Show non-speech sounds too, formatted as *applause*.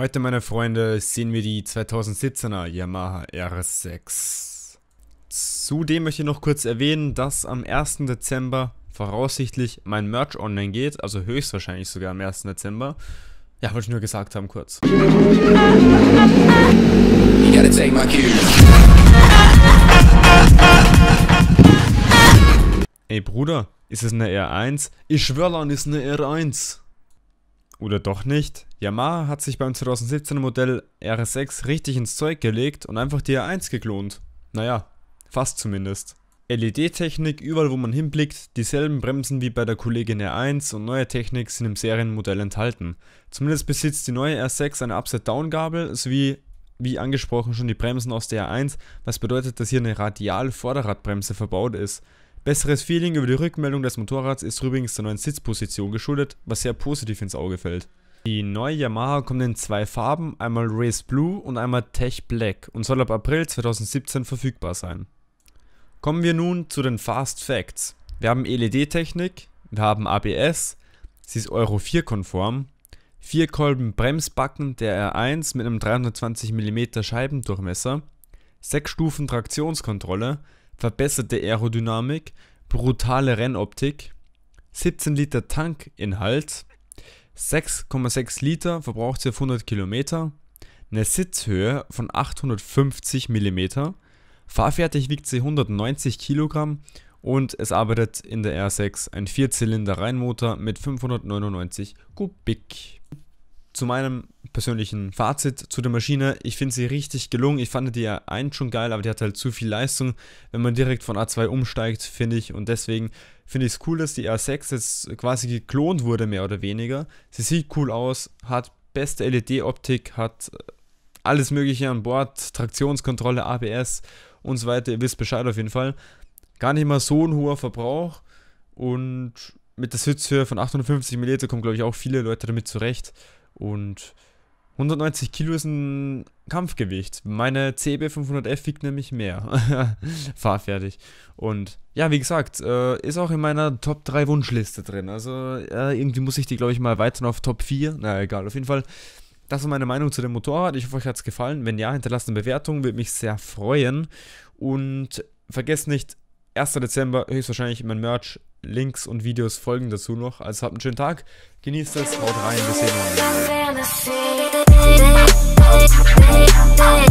Heute, meine Freunde, sehen wir die 2017er Yamaha r 6 Zudem möchte ich noch kurz erwähnen, dass am 1. Dezember voraussichtlich mein Merch online geht, also höchstwahrscheinlich sogar am 1. Dezember. Ja, wollte ich nur gesagt haben, kurz. Ey Bruder, ist es eine R1? Ich schwöre an, ist eine R1. Oder doch nicht? Yamaha hat sich beim 2017er Modell RS6 richtig ins Zeug gelegt und einfach die R1 geklont. Naja, fast zumindest. LED-Technik überall wo man hinblickt, dieselben Bremsen wie bei der Kollegin R1 und neue Technik sind im Serienmodell enthalten. Zumindest besitzt die neue R6 eine Upside-Down-Gabel sowie, wie angesprochen, schon die Bremsen aus der R1, was bedeutet, dass hier eine Radial-Vorderradbremse verbaut ist. Besseres Feeling über die Rückmeldung des Motorrads ist übrigens der neuen Sitzposition geschuldet, was sehr positiv ins Auge fällt. Die neue Yamaha kommt in zwei Farben, einmal Race Blue und einmal Tech Black und soll ab April 2017 verfügbar sein. Kommen wir nun zu den Fast Facts. Wir haben LED-Technik, wir haben ABS, sie ist Euro 4 konform, 4 Kolben Bremsbacken der R1 mit einem 320mm Scheibendurchmesser, 6 Stufen Traktionskontrolle, verbesserte Aerodynamik, brutale Rennoptik, 17 Liter Tankinhalt, 6,6 Liter verbraucht sie auf 100 Kilometer, eine Sitzhöhe von 850 mm, fahrfertig wiegt sie 190 kg und es arbeitet in der R6 ein Vierzylinder-Reihenmotor mit 599 Kubik. Zu meinem persönlichen Fazit zu der Maschine. Ich finde sie richtig gelungen. Ich fand die A1 schon geil, aber die hat halt zu viel Leistung, wenn man direkt von A2 umsteigt, finde ich. Und deswegen finde ich es cool, dass die A6 jetzt quasi geklont wurde, mehr oder weniger. Sie sieht cool aus, hat beste LED-Optik, hat äh, alles Mögliche an Bord, Traktionskontrolle, ABS und so weiter. Ihr wisst Bescheid auf jeden Fall. Gar nicht mal so ein hoher Verbrauch und mit der Sitzhöhe von 850 mm kommen, glaube ich, auch viele Leute damit zurecht. Und 190 Kilo ist ein Kampfgewicht. Meine CB 500F wiegt nämlich mehr. *laughs* Fahrfertig. Und ja, wie gesagt, äh, ist auch in meiner Top 3 Wunschliste drin. Also äh, irgendwie muss ich die, glaube ich, mal weiter auf Top 4. Na egal, auf jeden Fall. Das ist meine Meinung zu dem Motorrad. Ich hoffe, euch hat es gefallen. Wenn ja, hinterlasst eine Bewertung, würde mich sehr freuen. Und vergesst nicht, 1. Dezember höchstwahrscheinlich mein Merch Links und Videos folgen dazu noch. Also habt einen schönen Tag, genießt es, haut rein, bis sehen